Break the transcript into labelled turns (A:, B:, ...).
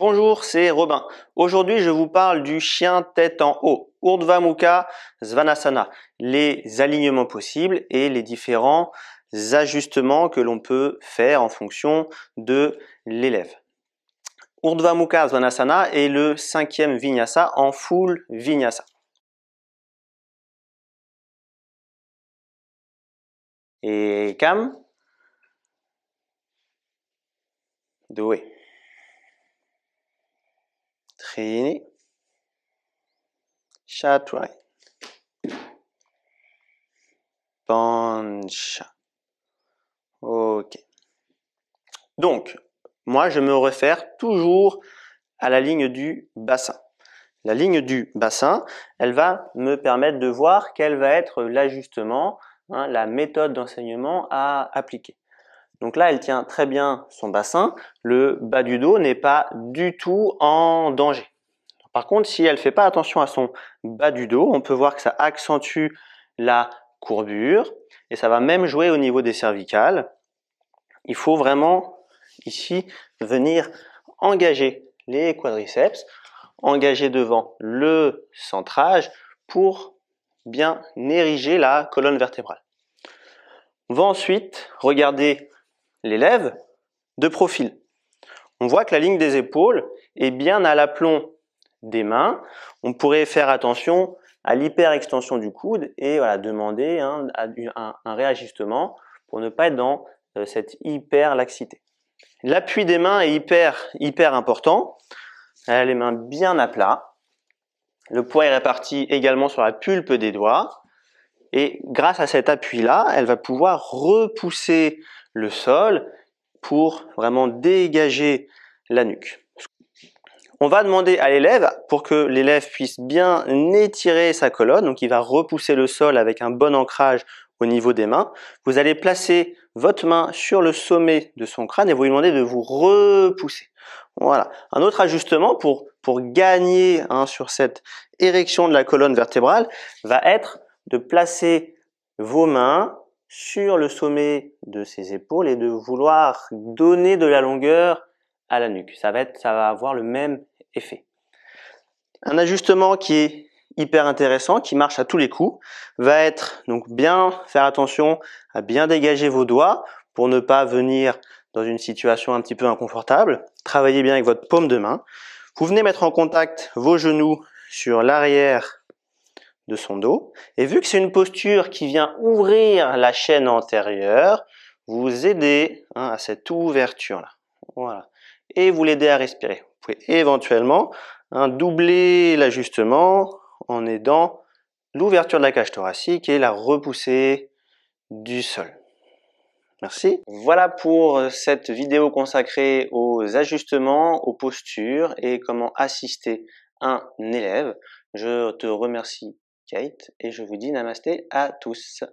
A: Bonjour, c'est Robin. Aujourd'hui, je vous parle du chien tête en haut, Urdhva Mukha Svanasana, les alignements possibles et les différents ajustements que l'on peut faire en fonction de l'élève. Urdhva Mukha Svanasana est le cinquième vinyasa en full vinyasa. Et Cam Doué. Ok. Donc, moi, je me réfère toujours à la ligne du bassin. La ligne du bassin, elle va me permettre de voir quel va être l'ajustement, hein, la méthode d'enseignement à appliquer. Donc là, elle tient très bien son bassin. Le bas du dos n'est pas du tout en danger. Par contre, si elle ne fait pas attention à son bas du dos, on peut voir que ça accentue la courbure et ça va même jouer au niveau des cervicales. Il faut vraiment ici venir engager les quadriceps, engager devant le centrage pour bien ériger la colonne vertébrale. On va ensuite regarder l'élève de profil. On voit que la ligne des épaules est bien à l'aplomb des mains. On pourrait faire attention à l'hyperextension du coude et demander hein, un, réajustement pour ne pas être dans euh, cette hyper laxité. L'appui des mains est hyper, hyper important. Elle euh, a les mains bien à plat. Le poids est réparti également sur la pulpe des doigts. Et grâce à cet appui-là, elle va pouvoir repousser le sol pour vraiment dégager la nuque. On va demander à l'élève, pour que l'élève puisse bien étirer sa colonne, donc il va repousser le sol avec un bon ancrage au niveau des mains, vous allez placer votre main sur le sommet de son crâne et vous lui demandez de vous repousser. Voilà. Un autre ajustement pour, pour gagner hein, sur cette érection de la colonne vertébrale va être de placer vos mains sur le sommet de ses épaules et de vouloir donner de la longueur à la nuque. Ça va, avoir le même effet. Un ajustement qui est hyper intéressant, qui marche à tous les coups, va être donc bien faire attention à bien dégager vos doigts pour ne pas venir dans une situation un petit peu inconfortable. Travaillez bien avec votre paume de main. Vous venez mettre en contact vos genoux sur l'arrière de son dos. Et vu que c'est une posture qui vient ouvrir la chaîne antérieure, vous aidez hein, à cette ouverture-là. Voilà. Et vous l'aidez à respirer. Vous pouvez éventuellement hein, doubler l'ajustement en aidant l'ouverture de la cage thoracique et la repousser du sol. Merci. Voilà pour cette vidéo consacrée aux ajustements, aux postures et comment assister un élève. Je te remercie et je vous dis namasté à tous.